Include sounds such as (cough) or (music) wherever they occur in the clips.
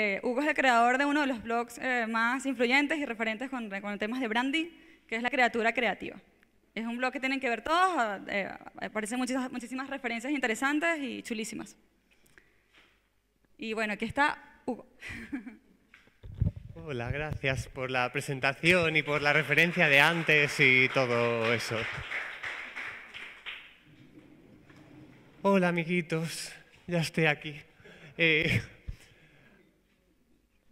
Eh, Hugo es el creador de uno de los blogs eh, más influyentes y referentes con, temas de branding, que es la criatura creativa. Es un blog que tienen que ver todos, ah, eh, aparecen muchísimas, referencias interesantes y chulísimas. Y bueno, aquí está Hugo. Hola, gracias por la presentación y por la referencia de antes y todo eso. Hola, amiguitos, ya estoy aquí.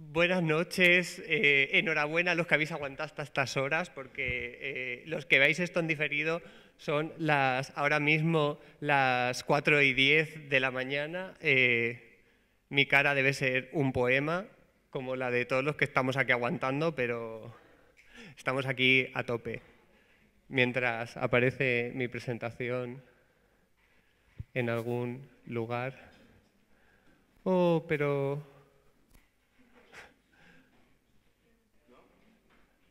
Buenas noches, eh, enhorabuena a los que habéis aguantado hasta estas horas, porque eh, los que veis esto en diferido son las ahora mismo las 4 y 10 de la mañana. Eh, mi cara debe ser un poema, como la de todos los que estamos aquí aguantando, pero estamos aquí a tope. Mientras aparece mi presentación en algún lugar. Oh, pero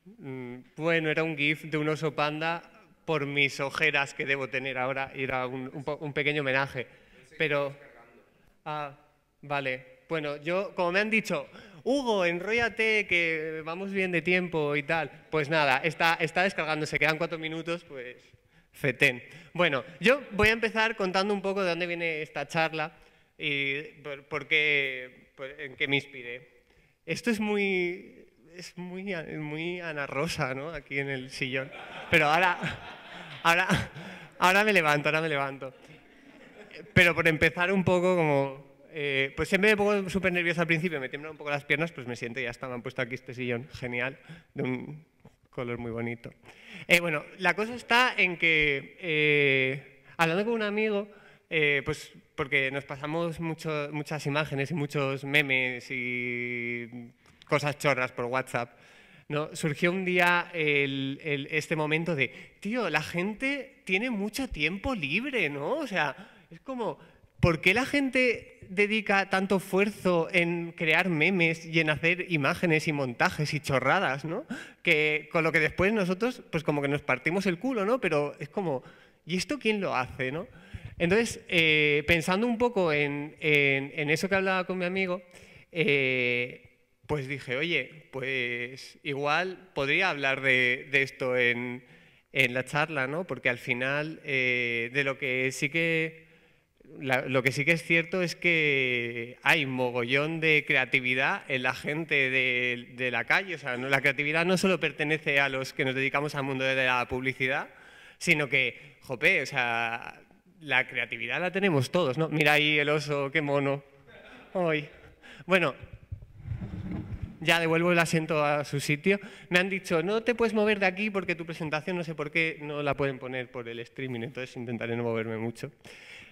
Mm, bueno, era un GIF de un oso panda por mis ojeras que debo tener ahora. Era un, pequeño homenaje. Pero. Ah, vale. Bueno, yo, como me han dicho, Hugo, enróllate que vamos bien de tiempo y tal. Pues nada, está, está descargando, se quedan cuatro minutos, pues. Fetén. Bueno, yo voy a empezar contando un poco de dónde viene esta charla y por, qué, en qué me inspiré. Esto es muy es muy, muy Ana Rosa, ¿no? Aquí en el sillón. Pero ahora, ahora, ahora me levanto, ahora me levanto. Pero por empezar un poco como... Eh, pues siempre me pongo súper nervioso al principio, me tiemblan un poco las piernas, pues me siento y ya está, me han puesto aquí este sillón genial, de un color muy bonito. Eh, bueno, la cosa está en que, eh, hablando con un amigo, pues porque nos pasamos muchas imágenes y muchos memes y cosas chorras por WhatsApp, ¿no? surgió un día este momento de, tío, la gente tiene mucho tiempo libre, ¿no? O sea, es como, ¿por qué la gente dedica tanto esfuerzo en crear memes y en hacer imágenes y montajes y chorradas, ¿no? Que con lo que después nosotros, pues como que nos partimos el culo, ¿no? Pero es como, ¿y esto quién lo hace, no? Entonces, eh, pensando un poco en, eso que hablaba con mi amigo, eh, pues dije, oye, pues igual podría hablar de, esto en, la charla, ¿no? Porque al final eh, de lo que sí que lo que sí que es cierto es que hay mogollón de creatividad en la gente de, la calle. O sea, la creatividad no solo pertenece a los que nos dedicamos al mundo de la publicidad, sino que, jope, o sea, la creatividad la tenemos todos, ¿no? Mira ahí el oso, qué mono. Bueno, ya devuelvo el asiento a su sitio, me han dicho, no te puedes mover de aquí porque tu presentación no sé por qué no la pueden poner por el streaming, entonces intentaré no moverme mucho.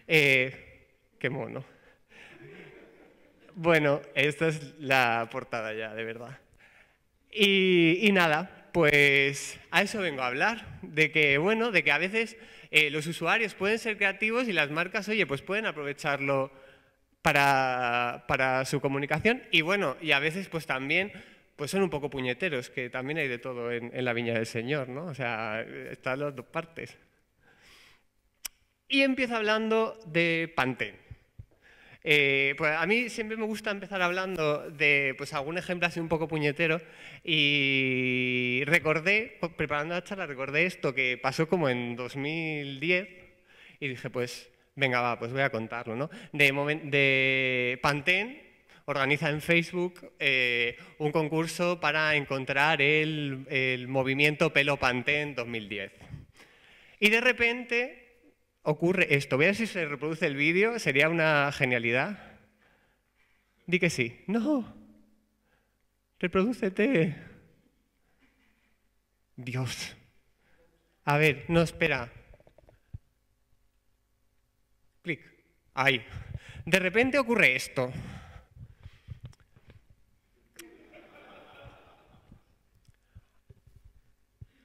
Eh, qué mono. Bueno, esta es la portada ya, de verdad. Y, nada, pues a eso vengo a hablar, de que, bueno, de que a veces eh, los usuarios pueden ser creativos y las marcas, oye, pues pueden aprovecharlo para, para, su comunicación. Y bueno, y a veces pues también pues son un poco puñeteros, que también hay de todo en, en la viña del Señor, ¿no? O sea, están las dos partes. Y empiezo hablando de pantén eh, pues a mí siempre me gusta empezar hablando de pues, algún ejemplo así un poco puñetero y recordé, preparando la charla, recordé esto que pasó como en 2010 y dije, pues Venga, va, pues voy a contarlo, ¿no? De, Pantén organiza en Facebook eh, un concurso para encontrar el, movimiento Pelo Pantene 2010. Y de repente ocurre esto. Voy a ver si se reproduce el vídeo, sería una genialidad. Di que sí. No. Reproducete. Dios. A ver, no, espera. Ay, de repente ocurre esto.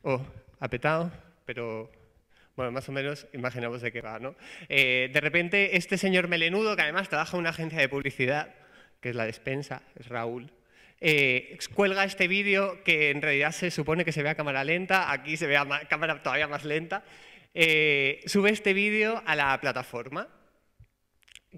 Oh, apetado, pero bueno, más o menos imaginamos de qué va, ¿no? Eh, de repente este señor melenudo, que además trabaja en una agencia de publicidad, que es la despensa, es Raúl, eh, cuelga este vídeo que en realidad se supone que se vea a cámara lenta, aquí se ve a cámara todavía más lenta, eh, sube este vídeo a la plataforma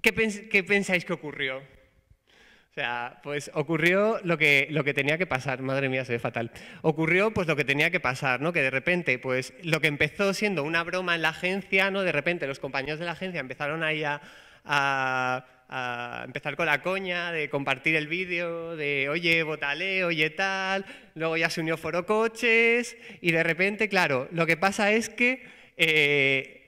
¿qué, pensáis que ocurrió? O sea, pues ocurrió lo que, lo que tenía que pasar, madre mía, se ve fatal. Ocurrió pues lo que tenía que pasar, ¿no? Que de repente, pues lo que empezó siendo una broma en la agencia, ¿no? De repente los compañeros de la agencia empezaron ahí a, a empezar con la coña de compartir el vídeo, de oye, botale, oye tal, luego ya se unió Foro Coches y de repente, claro, lo que pasa es que eh,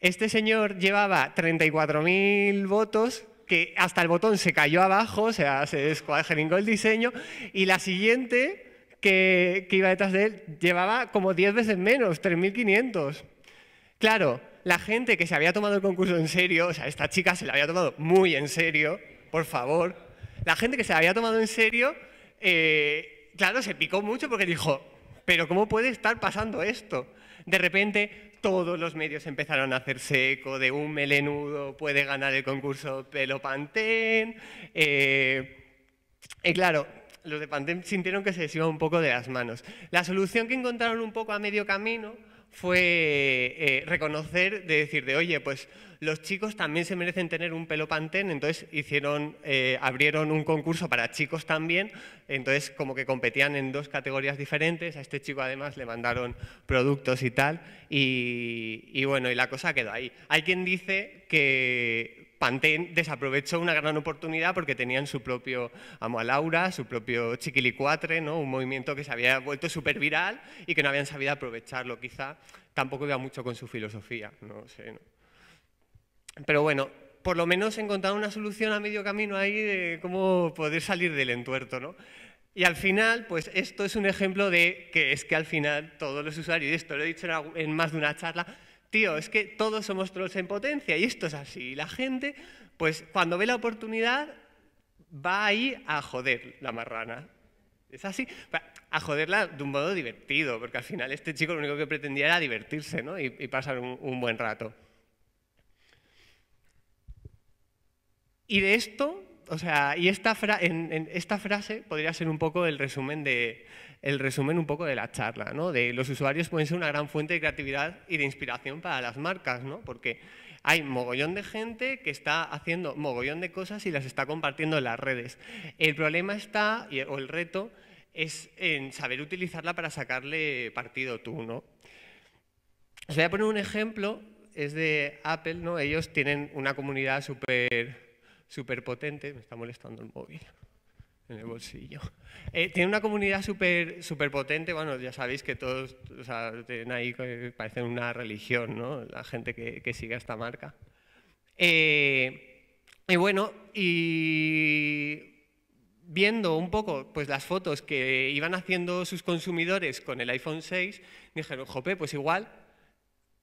este señor llevaba 34.000 votos que hasta el botón se cayó abajo, o sea, se descuajeringó el diseño, y la siguiente que, iba detrás de él llevaba como 10 veces menos, 3.500. Claro, la gente que se había tomado el concurso en serio, o sea, esta chica se la había tomado muy en serio, por favor, la gente que se la había tomado en serio, eh, claro, se picó mucho porque dijo, pero ¿cómo puede estar pasando esto? De repente, todos los medios empezaron a hacerse eco de un melenudo puede ganar el concurso Pelo Pantén. Eh, y claro, los de Pantén sintieron que se les iba un poco de las manos. La solución que encontraron un poco a medio camino fue eh, reconocer, de decir, de oye, pues los chicos también se merecen tener un pelo pantén, entonces hicieron, eh, abrieron un concurso para chicos también, entonces como que competían en dos categorías diferentes, a este chico además le mandaron productos y tal, y bueno, y la cosa quedó ahí. Hay quien dice que Pantén desaprovechó una gran oportunidad porque tenían su propio Amo a Laura, su propio Chiquilicuatre, ¿no? un movimiento que se había vuelto súper viral y que no habían sabido aprovecharlo. Quizá tampoco iba mucho con su filosofía, no sé. Pero bueno, por lo menos encontrado una solución a medio camino ahí de cómo poder salir del entuerto. Y al final, pues esto es un ejemplo de que es que al final todos los usuarios, y esto lo he dicho en más de una charla, tío, es que todos somos trolls en potencia y esto es así. Y la gente, pues cuando ve la oportunidad, va ahí a joder la marrana. Es así, a joderla de un modo divertido, porque al final este chico lo único que pretendía era divertirse ¿no? y, pasar un, buen rato. Y de esto o sea, y esta, frase podría ser un poco el resumen de, el resumen un poco de la charla, ¿no? De los usuarios pueden ser una gran fuente de creatividad y de inspiración para las marcas, ¿no? Porque hay mogollón de gente que está haciendo mogollón de cosas y las está compartiendo en las redes. El problema está, o el reto, es en saber utilizarla para sacarle partido tú, ¿no? Os voy a poner un ejemplo, es de Apple, ¿no? Ellos tienen una comunidad súper super potente, me está molestando el móvil en el bolsillo. (laughs) Eh, tiene una comunidad súper super potente, bueno, ya sabéis que todos o sea, tienen ahí, eh, parecen una religión, ¿no? La gente que, que sigue a esta marca. Eh, y bueno, y viendo un poco pues, las fotos que iban haciendo sus consumidores con el iPhone 6, dijeron, jope, pues igual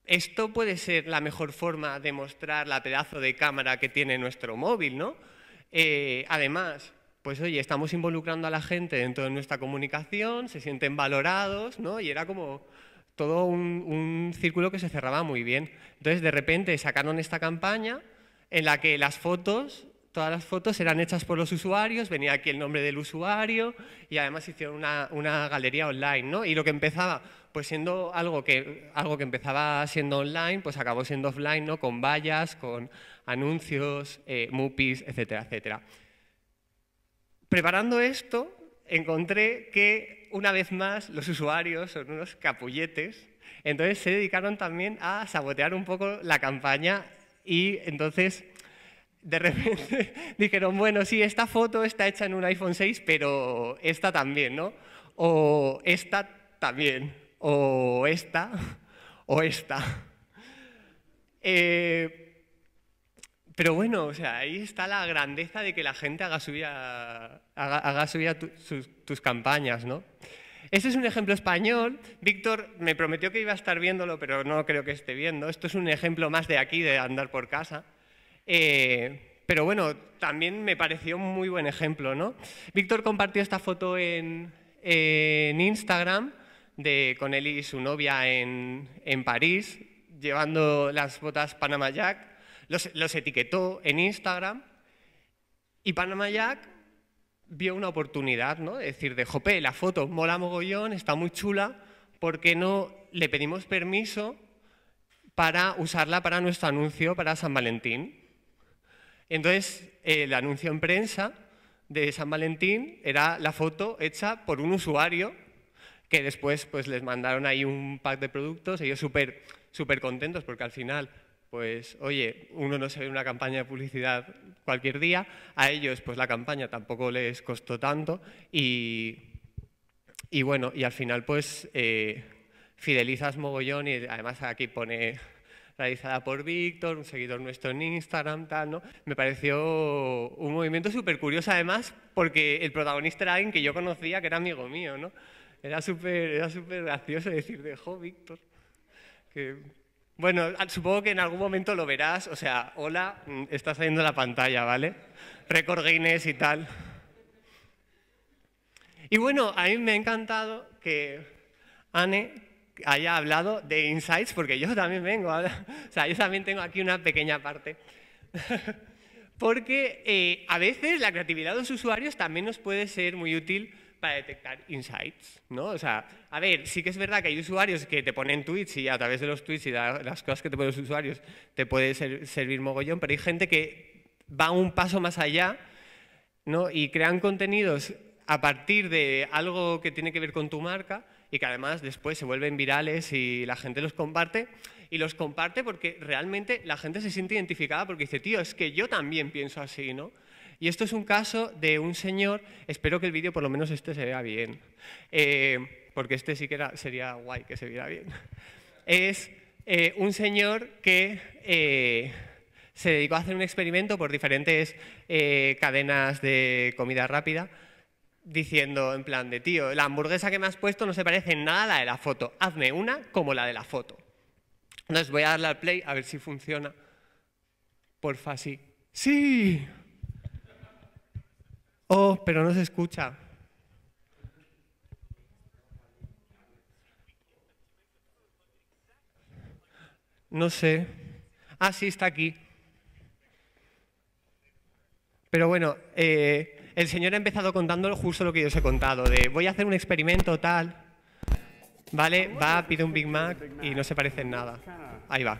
esto puede ser la mejor forma de mostrar la pedazo de cámara que tiene nuestro móvil, ¿no? además, pues oye, estamos involucrando a la gente dentro de nuestra comunicación, se sienten valorados, ¿no? Y era como todo un, círculo que se cerraba muy bien. Entonces, de repente sacaron esta campaña en la que las fotos todas las fotos eran hechas por los usuarios, venía aquí el nombre del usuario y además hicieron una, galería online, ¿no? Y lo que empezaba, pues siendo algo que, algo que empezaba siendo online, pues acabó siendo offline, ¿no? Con vallas, con anuncios, eh, MUPIs, etcétera, etcétera. Preparando esto, encontré que una vez más los usuarios son unos capulletes, entonces se dedicaron también a sabotear un poco la campaña y entonces de repente (laughs) dijeron, bueno, sí, esta foto está hecha en un iPhone 6, pero esta también, ¿no? O esta también, o esta, (laughs) o esta. Eh, pero bueno, o sea, ahí está la grandeza de que la gente haga su vida, haga, tus campañas, Este es un ejemplo español. Víctor me prometió que iba a estar viéndolo, pero no creo que esté viendo. Esto es un ejemplo más de aquí, de andar por casa. Eh, pero bueno, también me pareció un muy buen ejemplo, ¿no? Víctor compartió esta foto en, Instagram de, con él y su novia en, en París, llevando las botas Panama Jack los, etiquetó en Instagram y Panama Jack vio una oportunidad, ¿no? decir, de jope, la foto mola mogollón, está muy chula, ¿por qué no le pedimos permiso para usarla para nuestro anuncio para San Valentín? Entonces, eh, el anuncio en prensa de San Valentín era la foto hecha por un usuario que después pues, les mandaron ahí un pack de productos, ellos súper súper contentos porque al final pues oye, uno no se ve una campaña de publicidad cualquier día, a ellos pues la campaña tampoco les costó tanto y, bueno, y al final pues eh, fidelizas mogollón y además aquí pone realizada por Víctor, un seguidor nuestro en Instagram, tal, ¿no? Me pareció un movimiento súper curioso además porque el protagonista era alguien que yo conocía, que era amigo mío, ¿no? Era súper era súper gracioso decir dejó Víctor, que bueno, ah, supongo que en algún momento lo verás, o sea, hola, mm, está saliendo la pantalla, ¿vale? Record Guinness y tal. Y bueno, a mí me ha encantado que Anne haya hablado de insights, porque yo también vengo, o sea, yo también tengo aquí una pequeña parte. (laughs) porque eh, a veces la creatividad de los usuarios también nos puede ser muy útil para detectar insights, ¿no? O sea, a ver, sí que es verdad que hay usuarios que te ponen tweets y a través de los tweets y las cosas que te ponen los usuarios te puede servir mogollón, pero hay gente que va un paso más allá, ¿no? Y crean contenidos a partir de algo que tiene que ver con tu marca y que además después se vuelven virales y la gente los comparte. Y los comparte porque realmente la gente se siente identificada porque dice, tío, es que yo también pienso así, ¿no? Y esto es un caso de un señor, espero que el vídeo por lo menos este se vea bien, eh, porque este sí que sería guay que se viera bien. Es eh, un señor que eh, se dedicó a hacer un experimento por diferentes cadenas de comida rápida, diciendo en plan de, tío, la hamburguesa que me has puesto no se parece en nada a la de la foto, hazme una como la de la foto. Entonces voy a darle al play a ver si funciona. Porfa, sí. ¡Sí! Oh, pero no se escucha. No sé. Ah, sí, está aquí. Pero bueno, eh, el señor ha empezado contando justo lo que yo os he contado, de voy a hacer un experimento tal, ¿vale? Va, pide un Big Mac y no se parece en nada. Ahí va.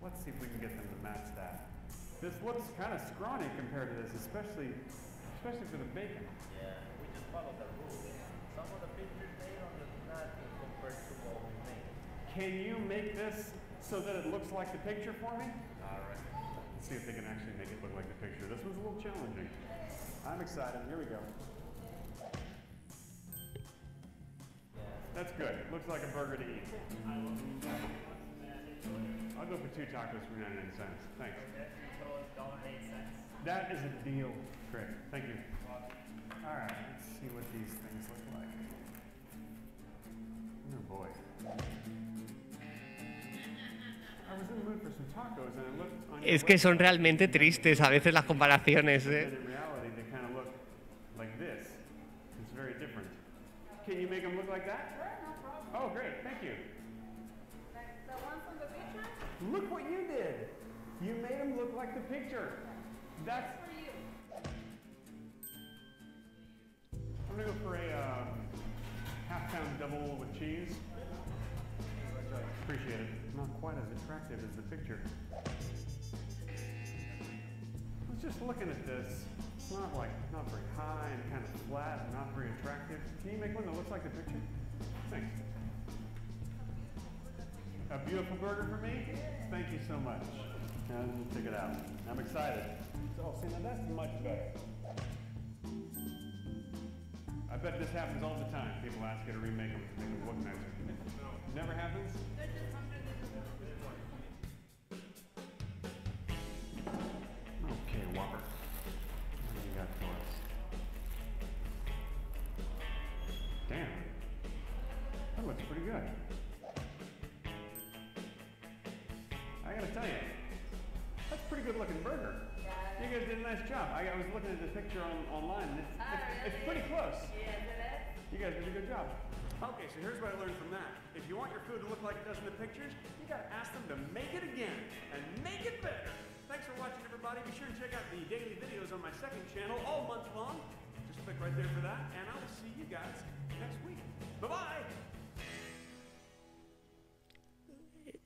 Let's see if we can get them to match that. This looks kind of scrawny compared to this, especially especially for the bacon. Yeah, we just follow the rules. Some of the pictures made on the not compared to what we made. Can you make this so that it looks like the picture for me? All right. Let's see if they can actually make it look like the picture. This one's a little challenging. I'm excited. Here we go. That's good. Looks like a burger to eat. I'll go for two tacos for 99 cents. Thanks. Okay. Total is $1.08. That is a deal. Great. Thank you. All right. Let's see what these things look like. Oh boy. Es que son realmente tristes a veces las comparaciones. ¿eh? Can you make them look like that? like the picture. That's, for you. I'm gonna go for a uh, half pound double with cheese. Appreciate it. Not quite as attractive as the picture. I was just looking at this. It's not like, not very high and kind of flat and not very attractive. Can you make one that looks like the picture? Thanks. A beautiful burger for me? Thank you so much and check it out. I'm excited. So, see, now that's much better. I bet this happens all the time. People ask you to remake them, make a book measure. Never happens? nice job. I, I was looking at the picture on, online. And ah, it's, it's, pretty close. Yeah, You guys did a good job. Okay, so here's what I learned from that. If you want your food to look like it does in the pictures, you gotta ask them to make it again and make it better. Thanks for watching, everybody. Be sure to check out the daily videos on my second channel all month long. Just click right there for that, and I'll see you guys next week. Bye bye.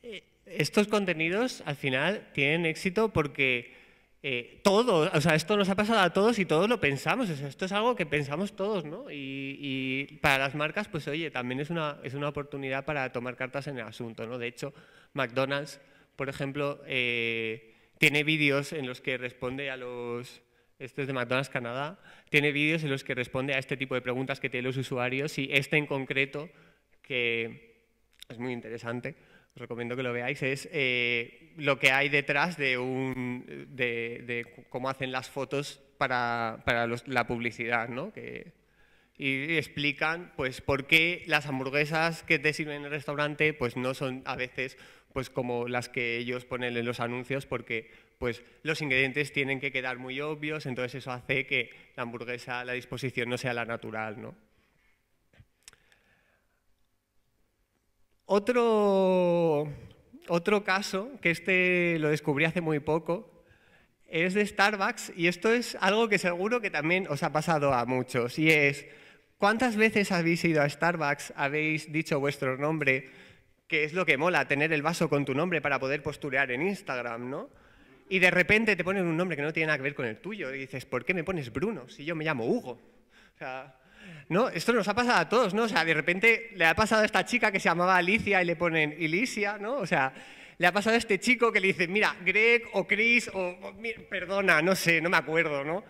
Eh, eh, estos contenidos al final tienen éxito porque eh, o sea, esto nos ha pasado a todos y todos lo pensamos, esto es algo que pensamos todos, ¿no? Y, para las marcas, pues oye, también es una, es una oportunidad para tomar cartas en el asunto, ¿no? De hecho, McDonald's, por ejemplo, eh, tiene vídeos en los que responde a los... Esto es de McDonald's Canadá. Tiene vídeos en los que responde a este tipo de preguntas que tienen los usuarios y este en concreto, que es muy interesante, os recomiendo que lo veáis, es eh, lo que hay detrás de, un, de, cómo hacen las fotos para, la publicidad, ¿no? y explican pues por qué las hamburguesas que te sirven en el restaurante pues no son a veces pues como las que ellos ponen en los anuncios porque pues los ingredientes tienen que quedar muy obvios, entonces eso hace que la hamburguesa, la disposición no sea la natural, ¿no? Otro, otro caso, que este lo descubrí hace muy poco, es de Starbucks y esto es algo que seguro que también os ha pasado a muchos y es, ¿cuántas veces habéis ido a Starbucks, habéis dicho vuestro nombre, que es lo que mola, tener el vaso con tu nombre para poder posturear en Instagram, ¿no? Y de repente te ponen un nombre que no tiene nada que ver con el tuyo y dices, ¿por qué me pones Bruno si yo me llamo Hugo? ¿no? Esto nos ha pasado a todos, ¿no? O sea, de repente le ha pasado a esta chica que se llamaba Alicia y le ponen Ilicia, ¿no? O sea, le ha pasado a este chico que le dice mira, Greg o Chris o, perdona, no sé, no me acuerdo, ¿no?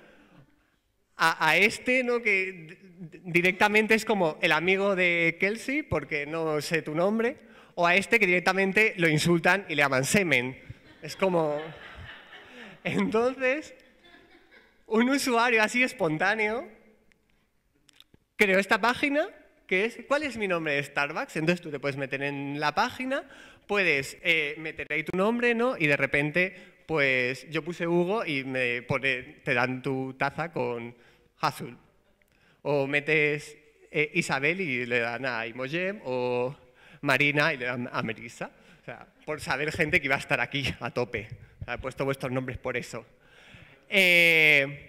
A, este, ¿no? Que directamente es como el amigo de Kelsey, porque no sé tu nombre, o a este que directamente lo insultan y le llaman semen. Es como... (laughs) Entonces, un usuario así espontáneo creo esta página, que es, ¿cuál es mi nombre de Starbucks? Entonces tú te puedes meter en la página, puedes eh, meter ahí tu nombre, ¿no? Y de repente, pues yo puse Hugo y me te dan tu taza con azul. O metes eh, Isabel y le dan a Imogen, o Marina y le dan a Merisa O sea, por saber gente que iba a estar aquí a tope. he puesto vuestros nombres por eso. Eh,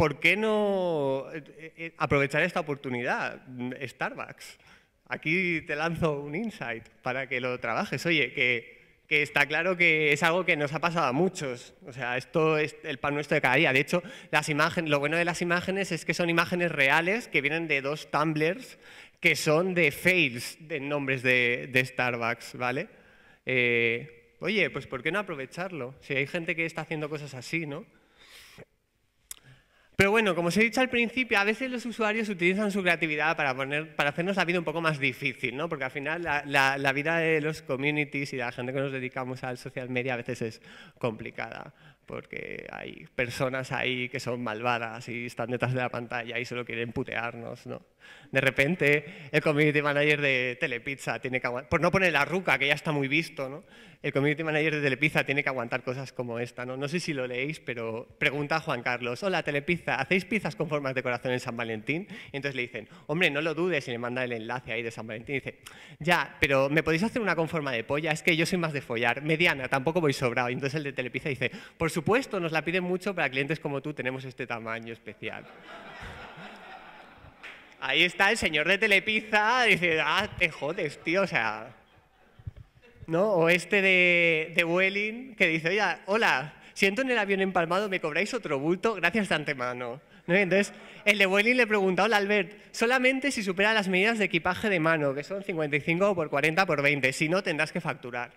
¿por qué no eh, eh, aprovechar esta oportunidad? Starbucks, aquí te lanzo un insight para que lo trabajes. Oye, que, está claro que es algo que nos ha pasado a muchos. O sea, esto es el pan nuestro de cada día. De hecho, las imágenes, lo bueno de las imágenes es que son imágenes reales que vienen de dos tumblers que son de fails de nombres de, Starbucks, ¿vale? Eh, oye, pues ¿por qué no aprovecharlo? Si hay gente que está haciendo cosas así, ¿no? Pero bueno, como os he dicho al principio, a veces los usuarios utilizan su creatividad para, poner, para hacernos la vida un poco más difícil, ¿no? Porque al final la, vida de los communities y de la gente que nos dedicamos al social media a veces es complicada porque hay personas ahí que son malvadas y están detrás de la pantalla y solo quieren putearnos, ¿no? De repente, el community manager de Telepizza tiene que... Por no poner la ruca, que ya está muy visto, ¿no? el community manager de Telepizza tiene que aguantar cosas como esta. No, no sé si lo leéis, pero pregunta a Juan Carlos, hola Telepizza, ¿hacéis pizzas con formas de corazón en San Valentín? Y entonces le dicen, hombre, no lo dudes, y le manda el enlace ahí de San Valentín. Y dice, ya, pero ¿me podéis hacer una con forma de polla? Es que yo soy más de follar, mediana, tampoco voy sobrado. Y entonces el de Telepizza dice, por supuesto, nos la piden mucho, para clientes como tú tenemos este tamaño especial. (laughs) ahí está el señor de Telepizza, dice, ah, te jodes, tío, o sea, o este de, de Welling que dice, oiga, hola, siento en el avión empalmado, ¿me cobráis otro bulto? Gracias de antemano. Entonces, el de Welling le pregunta, hola Albert, solamente si supera las medidas de equipaje de mano, que son 55 por 40 por 20, si no tendrás que facturar.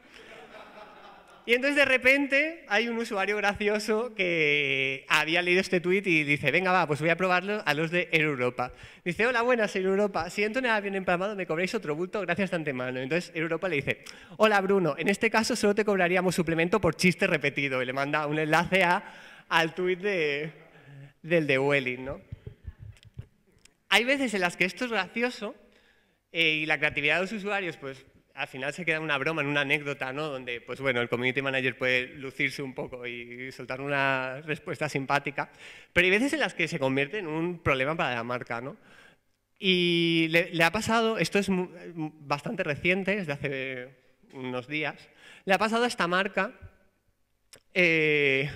Y entonces de repente hay un usuario gracioso que había leído este tuit y dice, venga, va, pues voy a probarlo a los de Air Europa. Dice, hola, buenas, Air Europa. Si nada bien empalmado, me cobráis otro bulto, gracias de antemano. Entonces Air Europa le dice, hola, Bruno, en este caso solo te cobraríamos suplemento por chiste repetido. Y le manda un enlace a, al tuit del de Welling, ¿no? Hay veces en las que esto es gracioso eh, y la creatividad de los usuarios, pues al final se queda una broma, en una anécdota, ¿no? Donde, pues bueno, el community manager puede lucirse un poco y soltar una respuesta simpática, pero hay veces en las que se convierte en un problema para la marca, Y le, ha pasado, esto es bastante reciente, es de hace unos días, le ha pasado a esta marca, eh,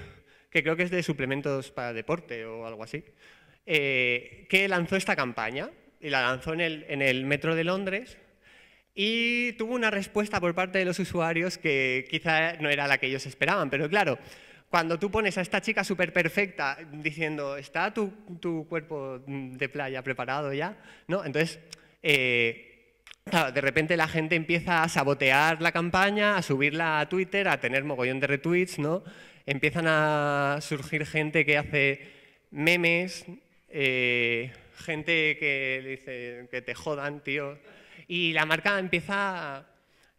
que creo que es de suplementos para deporte o algo así, eh, que lanzó esta campaña y la lanzó en el metro de Londres y tuvo una respuesta por parte de los usuarios que quizá no era la que ellos esperaban, pero claro, cuando tú pones a esta chica súper perfecta diciendo, ¿está tu, cuerpo de playa preparado ya? Entonces, eh, de repente la gente empieza a sabotear la campaña, a subirla a Twitter, a tener mogollón de retweets, ¿no? Empiezan a surgir gente que hace memes, eh, gente que dice que te jodan, tío y la marca empieza,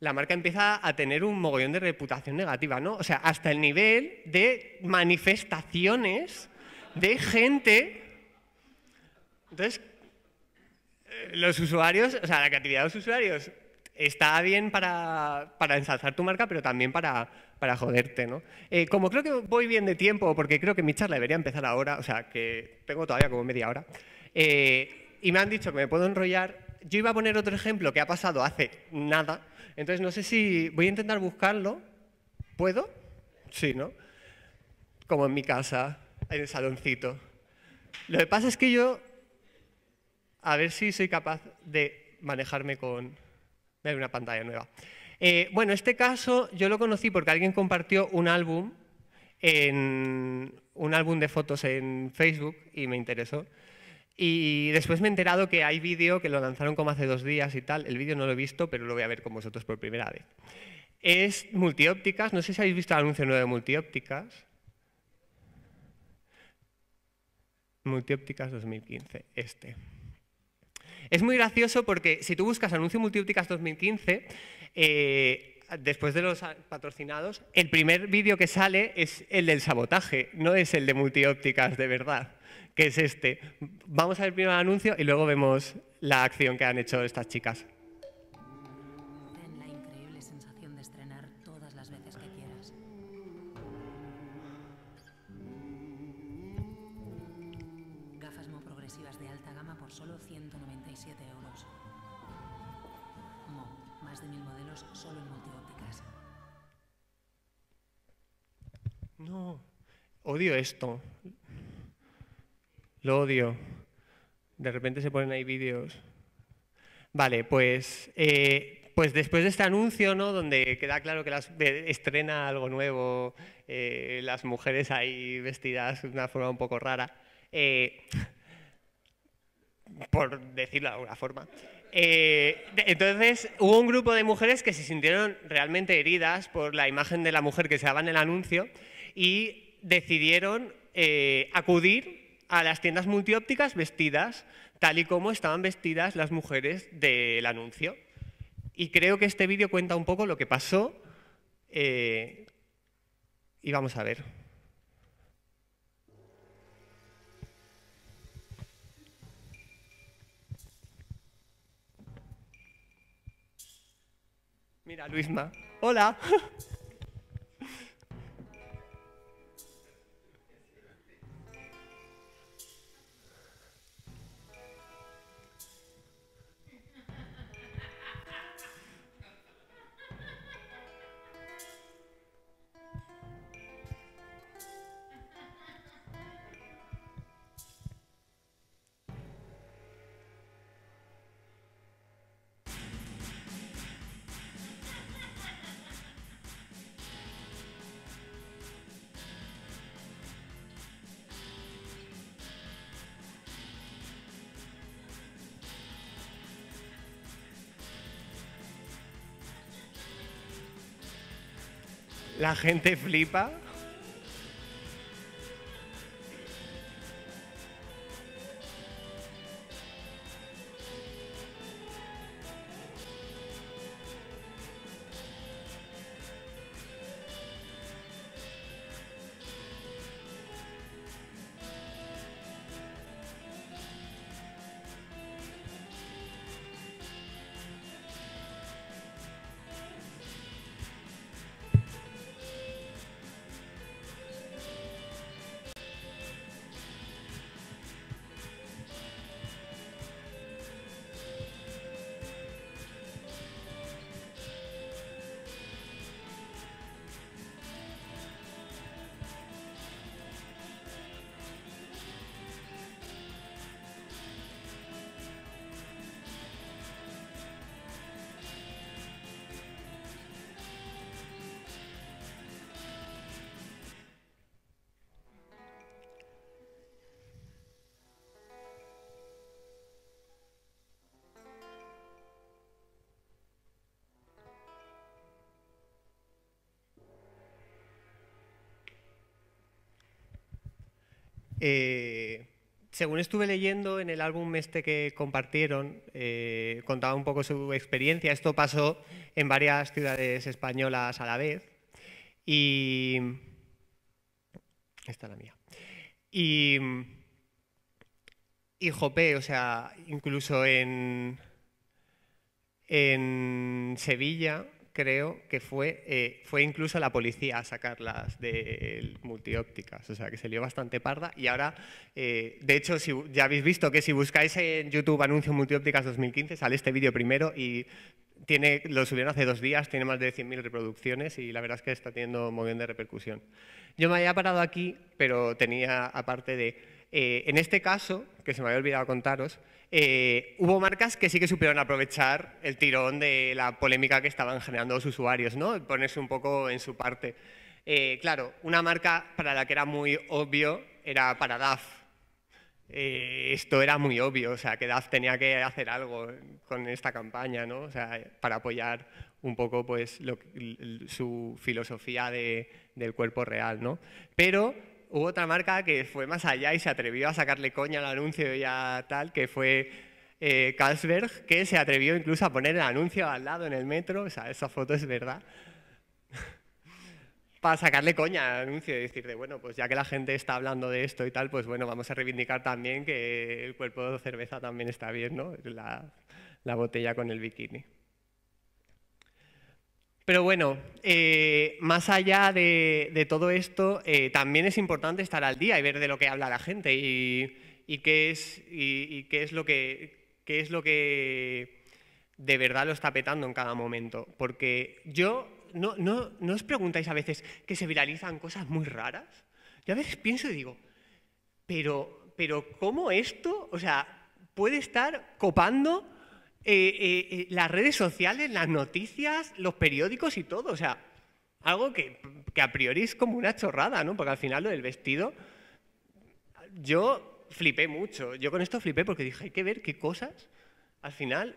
la marca empieza a tener un mogollón de reputación negativa, ¿no? O sea, hasta el nivel de manifestaciones de gente. Entonces, eh, los usuarios, o sea, la creatividad de los usuarios está bien para, para ensalzar tu marca, pero también para, para joderte, ¿no? Eh, como creo que voy bien de tiempo, porque creo que mi charla debería empezar ahora, o sea, que tengo todavía como media hora, eh, y me han dicho que me puedo enrollar, yo iba a poner otro ejemplo que ha pasado hace nada, entonces no sé si voy a intentar buscarlo. ¿Puedo? Sí, ¿no? Como en mi casa, en el saloncito. Lo que pasa es que yo, a ver si soy capaz de manejarme con da una pantalla nueva. Eh, bueno, este caso yo lo conocí porque alguien compartió un álbum, en, un álbum de fotos en Facebook y me interesó. Y después me he enterado que hay vídeo que lo lanzaron como hace dos días y tal. El vídeo no lo he visto, pero lo voy a ver con vosotros por primera vez. Es multiópticas. No sé si habéis visto el anuncio nuevo de multiópticas. Multiópticas 2015, este. Es muy gracioso porque si tú buscas anuncio multiópticas 2015, eh, después de los patrocinados, el primer vídeo que sale es el del sabotaje, no es el de multiópticas de verdad que es este. Vamos a ver primero el anuncio y luego vemos la acción que han hecho estas chicas. Ten la increíble sensación de estrenar todas las veces que quieras. Gafas Mo progresivas de alta gama por solo 197 euros. Mo, más de mil modelos solo en multiópticas. No, odio esto odio. De repente se ponen ahí vídeos. Vale, pues, eh, pues después de este anuncio, ¿no? Donde queda claro que las, eh, estrena algo nuevo, eh, las mujeres ahí vestidas de una forma un poco rara, (laughs) por decirlo de alguna forma. entonces hubo un grupo de mujeres que se sintieron realmente heridas por la imagen de la mujer que se daba en el anuncio y decidieron acudir a las tiendas multiópticas vestidas tal y como estaban vestidas las mujeres del anuncio. Y creo que este vídeo cuenta un poco lo que pasó eh, y vamos a ver. Mira, Luisma. Hola. (laughs) La gente flipa. Eh, según estuve leyendo en el álbum este que compartieron, eh, contaba un poco su experiencia. Esto pasó en varias ciudades españolas a la vez. Y. Esta la mía. Y. Y o sea, incluso en. En Sevilla, creo que fue, eh, fue incluso la policía a sacarlas de eh, multiópticas, o sea que se lió bastante parda y ahora, eh, de hecho, si, ya habéis visto que si buscáis en YouTube anuncio multiópticas 2015 sale este vídeo primero y tiene, lo subieron hace dos días, tiene más de 100.000 reproducciones y la verdad es que está teniendo muy bien de repercusión. Yo me había parado aquí, pero tenía aparte de, en este caso que se me había olvidado contaros, eh, hubo marcas que sí que supieron aprovechar el tirón de la polémica que estaban generando los usuarios, ¿no? ponerse un poco en su parte. Eh, claro, una marca para la que era muy obvio era para DAF. Eh, esto era muy obvio, o sea, que DAF tenía que hacer algo con esta campaña, ¿no? O sea, para apoyar un poco pues, su filosofía del cuerpo real, ¿no? Pero hubo otra marca que fue más allá y se atrevió a sacarle coña al anuncio y a tal, que fue eh, Carlsberg, que se atrevió incluso a poner el anuncio al lado en el metro, o sea, esa foto es verdad, (laughs) para sacarle coña al anuncio y decir, de, bueno, pues ya que la gente está hablando de esto y tal, pues bueno, vamos a reivindicar también que el cuerpo de cerveza también está bien, ¿no? la botella con el bikini. Pero bueno, eh, más allá de, todo esto, eh, también es importante estar al día y ver de lo que habla la gente y, qué, es, lo que, de verdad lo está petando en cada momento. Porque yo, no, ¿no os preguntáis a veces que se viralizan cosas muy raras? Yo a veces pienso y digo, pero, pero ¿cómo esto? O sea, puede estar copando eh, eh, eh, las redes sociales, las noticias, los periódicos y todo. O sea, algo que, que, a priori es como una chorrada, ¿no? Porque al final lo del vestido, yo flipé mucho. Yo con esto flipé porque dije, hay que ver qué cosas, al final,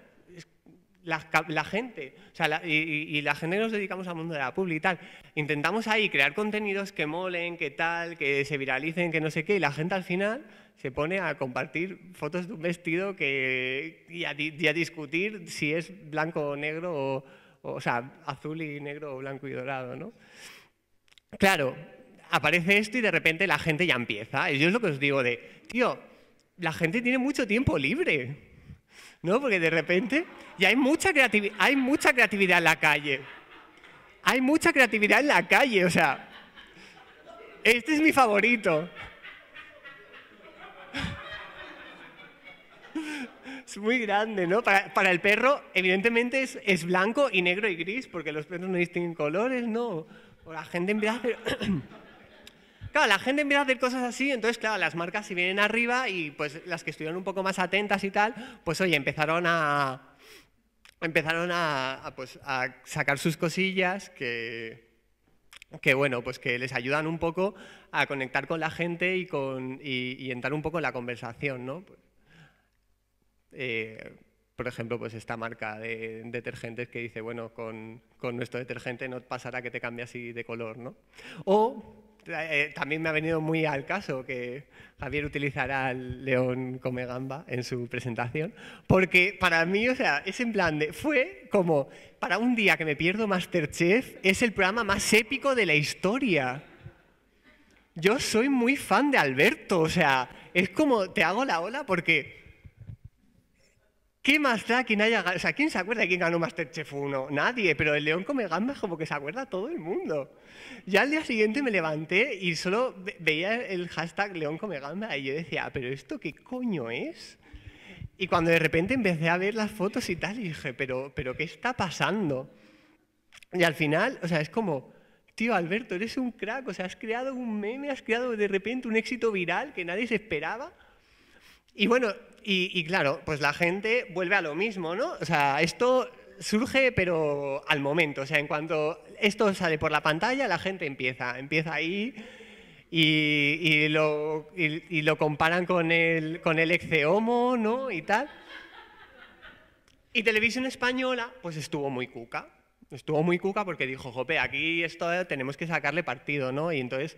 la, gente, o sea, y, la gente que nos dedicamos al mundo de la publi y tal, intentamos ahí crear contenidos que molen, que tal, que se viralicen, que no sé qué, y la gente al final se pone a compartir fotos de un vestido que, y, a, discutir si es blanco o negro, o, sea, azul y negro o blanco y dorado. ¿no? Claro, aparece esto y de repente la gente ya empieza. Y yo es lo que os digo de, tío, la gente tiene mucho tiempo libre. ¿no? Porque de repente ya hay mucha, hay mucha creatividad en la calle. Hay mucha creatividad en la calle, o sea, este es mi favorito. Es muy grande, ¿no? Para, el perro, evidentemente, es, blanco y negro y gris, porque los perros no distinguen colores, ¿no? O la gente empieza a hacer... (coughs) claro, la gente empieza a hacer cosas así, entonces, claro, las marcas si vienen arriba y pues las que estuvieron un poco más atentas y tal, pues oye, empezaron a... Empezaron a pues, sacar sus cosillas que que bueno, pues que les ayudan un poco a conectar con la gente y, con, entrar un poco en la conversación, ¿no? Pues, eh, por ejemplo, pues esta marca de detergentes que dice, bueno, con, con, nuestro detergente no pasará que te cambie así de color, ¿no? O eh, también me ha venido muy al caso que Javier utilizará al león come gamba en su presentación, porque para mí, o sea, es en plan de, fue como, para un día que me pierdo Masterchef, es el programa más épico de la historia. Yo soy muy fan de Alberto, o sea, es como, te hago la ola porque ¿Qué más da quien haya ganado? O sea, ¿quién se acuerda de quién ganó Masterchef 1? Nadie, pero el león come gambas como que se acuerda todo el mundo. Ya al día siguiente me levanté y solo veía el hashtag león come Gamba y yo decía, ¿pero esto qué coño es? Y cuando de repente empecé a ver las fotos y tal, dije, ¿pero, pero qué está pasando? Y al final, o sea, es como, tío Alberto, eres un crack, o sea, has creado un meme, has creado de repente un éxito viral que nadie se esperaba. Y bueno, y, claro, pues la gente vuelve a lo mismo, ¿no? O sea, esto surge pero al momento, o sea, en cuanto esto sale por la pantalla, la gente empieza, empieza ahí y, lo, comparan con el, con el ex ¿no? Y tal. Y Televisión Española, pues estuvo muy cuca. Estuvo muy cuca porque dijo, jope, aquí esto eh, tenemos que sacarle partido, ¿no? Y entonces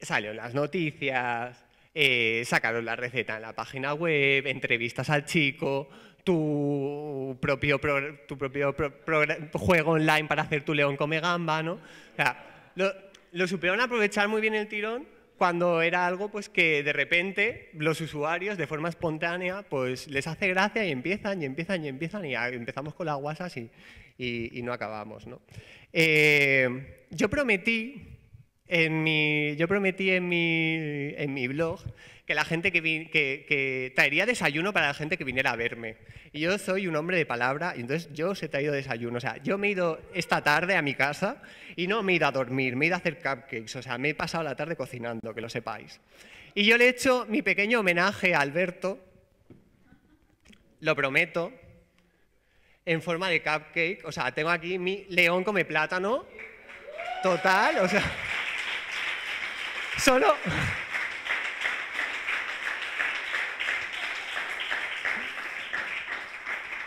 salió las noticias, eh, sacaron la receta en la página web, entrevistas al chico, tu propio, juego online para hacer tu león come gamba, ¿no? O sea, lo, lo, supieron aprovechar muy bien el tirón cuando era algo pues que de repente los usuarios de forma espontánea pues les hace gracia y empiezan y empiezan y empiezan y empezamos con las guasas y, no acabamos, ¿no? Eh, yo prometí mi, yo prometí en mi, blog que la gente que, que, que, traería desayuno para la gente que viniera a verme. Y yo soy un hombre de palabra, y entonces yo os he traído desayuno. O sea, yo me he ido esta tarde a mi casa y no me he ido a dormir, me he ido a hacer cupcakes. O sea, me he pasado la tarde cocinando, que lo sepáis. Y yo le he hecho mi pequeño homenaje a Alberto, lo prometo, en forma de cupcake. O sea, tengo aquí mi león come plátano. Total, o sea. Solo.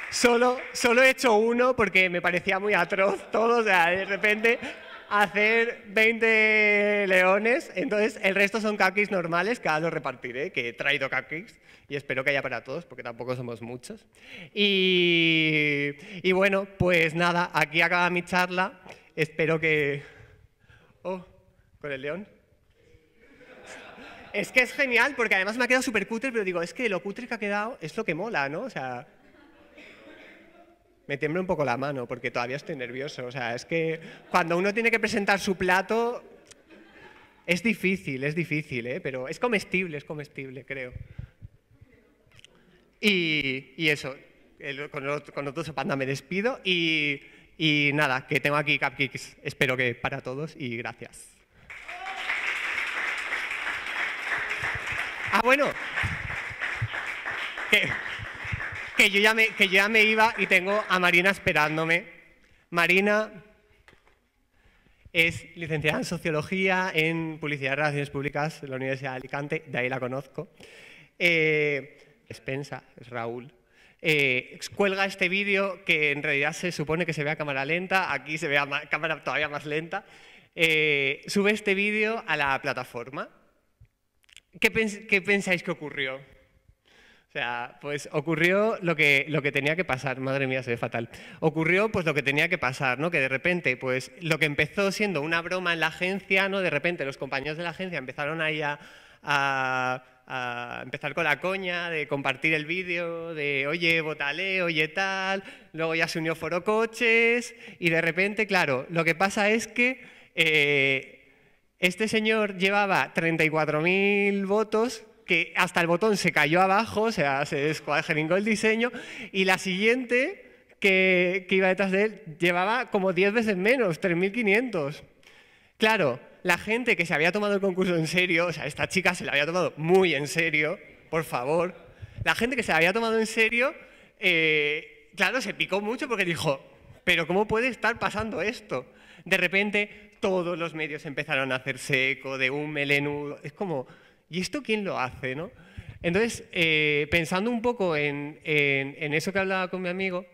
Solo, solo he hecho uno porque me parecía muy atroz todo, o sea, de repente hacer 20 leones, entonces el resto son cupcakes normales, cada los repartiré, que he traído cupcakes y espero que haya para todos porque tampoco somos muchos. Y, y bueno, pues nada, aquí acaba mi charla, espero que... Oh, con el león. Es que es genial, porque además me ha quedado súper cutre, pero digo, es que lo cutre que ha quedado es lo que mola, ¿no? O sea, me tiembla un poco la mano porque todavía estoy nervioso. O sea, es que cuando uno tiene que presentar su plato, es difícil, es difícil, ¿eh? pero es comestible, es comestible, creo. Y, eso, con, otro, con me despido y, y nada, que tengo aquí cupcakes, espero que para todos y gracias. Ah, bueno. Que, yo ya me, que iba y tengo a Marina esperándome. Marina es licenciada en Sociología en Publicidad y Relaciones Públicas de la Universidad de Alicante, de ahí la conozco. Eh, es es Raúl. Eh, cuelga este vídeo que en realidad se supone que se vea a cámara lenta, aquí se ve a cámara todavía más lenta. Eh, sube este vídeo a la plataforma ¿qué, pensáis que ocurrió? O sea, pues ocurrió lo que, lo que tenía que pasar. Madre mía, se ve fatal. Ocurrió pues lo que tenía que pasar, ¿no? Que de repente, pues lo que empezó siendo una broma en la agencia, ¿no? De repente los compañeros de la agencia empezaron ahí a, a a empezar con la coña de compartir el vídeo, de oye, botale, oye tal, luego ya se unió Foro Coches y de repente, claro, lo que pasa es que eh, este señor llevaba 34.000 votos que hasta el botón se cayó abajo, o sea, se descuadringó el diseño, y la siguiente que, iba detrás de él llevaba como 10 veces menos, 3.500. Claro, la gente que se había tomado el concurso en serio, o sea, esta chica se la había tomado muy en serio, por favor, la gente que se la había tomado en serio, eh, claro, se picó mucho porque dijo, pero ¿cómo puede estar pasando esto? De repente todos los medios empezaron a hacerse eco de un melenudo. Es como, ¿y esto quién lo hace? ¿no? Entonces, eh, pensando un poco en, eso que hablaba con mi amigo,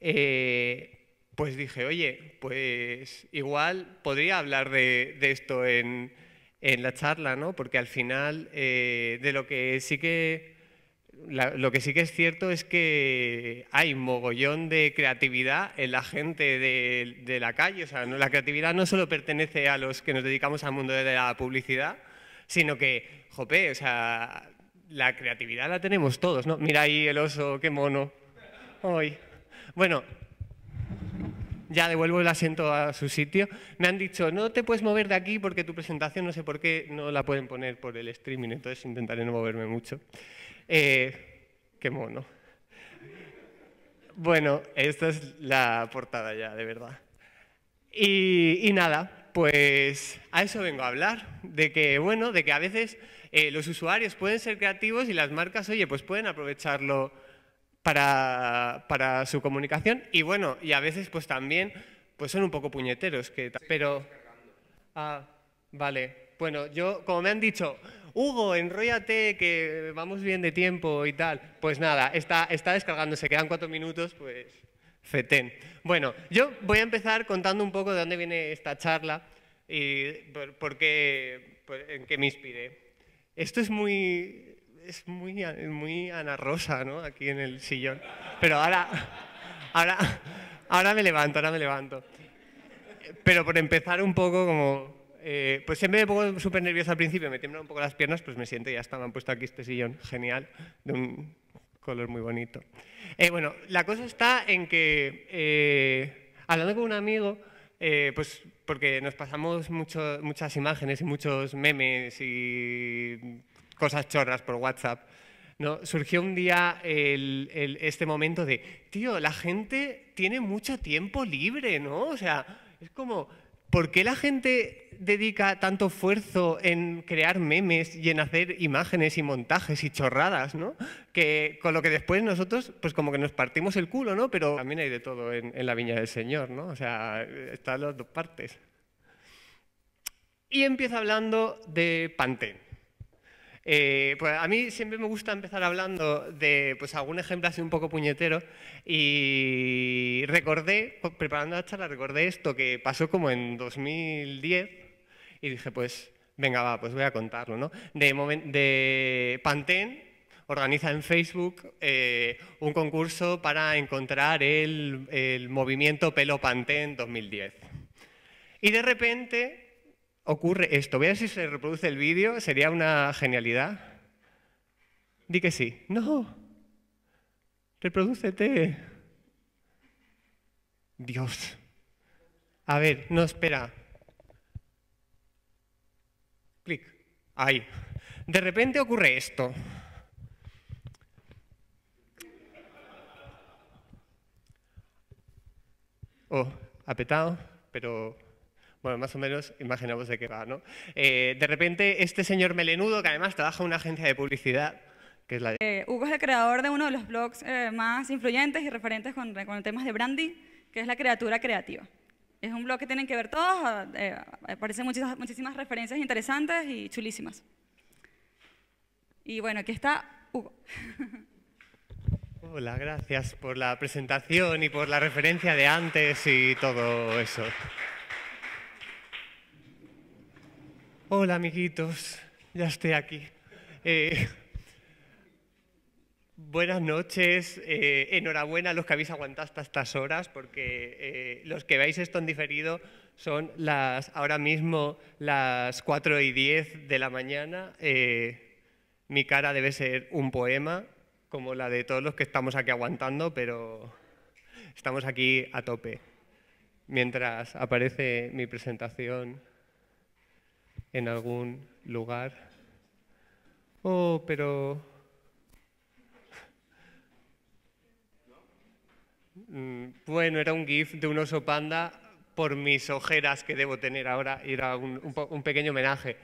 eh, pues dije, oye, pues igual podría hablar de, esto en, la charla, ¿no? Porque al final, eh, de lo que sí que lo que sí que es cierto es que hay mogollón de creatividad en la gente de, la calle. la creatividad no solo pertenece a los que nos dedicamos al mundo de la publicidad, sino que, jope, o sea, la creatividad la tenemos todos, ¿no? Mira ahí el oso, qué mono. Bueno, ya devuelvo el asiento a su sitio. Me han dicho, no te puedes mover de aquí porque tu presentación, no sé por qué, no la pueden poner por el streaming, entonces intentaré no moverme mucho. Eh, qué mono. Bueno, esta es la portada ya, de verdad. Y, nada, pues a eso vengo a hablar, de que, bueno, de que a veces eh, los usuarios pueden ser creativos y las marcas, oye, pues pueden aprovecharlo para, para, su comunicación. Y bueno, y a veces pues también pues son un poco puñeteros, que, pero... Ah, vale. Bueno, yo, como me han dicho, Hugo, enróllate que vamos bien de tiempo y tal. Pues nada, está, está descargando, se quedan cuatro minutos, pues fetén. Bueno, yo voy a empezar contando un poco de dónde viene esta charla y por, qué, en qué me inspiré. Esto es muy, es muy, muy Ana Rosa, ¿no? Aquí en el sillón. Pero ahora, ahora, ahora me levanto, ahora me levanto. Pero por empezar un poco como eh, pues siempre me pongo súper nervioso al principio, me tiemblan un poco las piernas, pues me siento ya estaban me han puesto aquí este sillón genial, de un color muy bonito. Eh, bueno, la cosa está en que, eh, hablando con un amigo, pues porque nos pasamos mucho, muchas imágenes y muchos memes y cosas chorras por WhatsApp, ¿no? surgió un día este momento de, tío, la gente tiene mucho tiempo libre, ¿no? O sea, es como, ¿por qué la gente dedica tanto esfuerzo en crear memes y en hacer imágenes y montajes y chorradas, ¿no? Que con lo que después nosotros, pues como que nos partimos el culo, ¿no? Pero también hay de todo en, la viña del Señor, ¿no? O sea, están las dos partes. Y empieza hablando de Pantén. Eh, pues a mí siempre me gusta empezar hablando de pues, algún ejemplo así un poco puñetero y recordé, preparando la charla, recordé esto que pasó como en 2010, y dije, pues venga, va, pues voy a contarlo. ¿no? De, de Pantene organiza en Facebook eh, un concurso para encontrar el, movimiento Pelo Pantén 2010. Y de repente ocurre esto. Voy a ver si se reproduce el vídeo, sería una genialidad. Di que sí. No. Reproducete. Dios. A ver, no, espera clic, ahí. De repente ocurre esto. Oh, apetado, pero bueno, más o menos imaginamos de qué va, ¿no? Eh, de repente, este señor melenudo, que además trabaja en una agencia de publicidad, que es la de... Eh, Hugo es el creador de uno de los blogs eh, más influyentes y referentes con, con temas de brandy, que es la criatura creativa. Es un blog que tienen que ver todos, ah, eh, aparecen muchísimas, referencias interesantes y chulísimas. Y bueno, aquí está Hugo. (laughs) Hola, gracias por la presentación y por la referencia de antes y todo eso. Hola, amiguitos, ya estoy aquí. Eh, Buenas noches, eh, enhorabuena a los que habéis aguantado hasta estas horas, porque eh, los que veis esto en diferido son las, ahora mismo las 4 y 10 de la mañana. Eh, mi cara debe ser un poema, como la de todos los que estamos aquí aguantando, pero estamos aquí a tope. Mientras aparece mi presentación en algún lugar. Oh, pero Mm, bueno, era un GIF de un oso panda por mis ojeras que debo tener ahora y era un pequeño homenaje.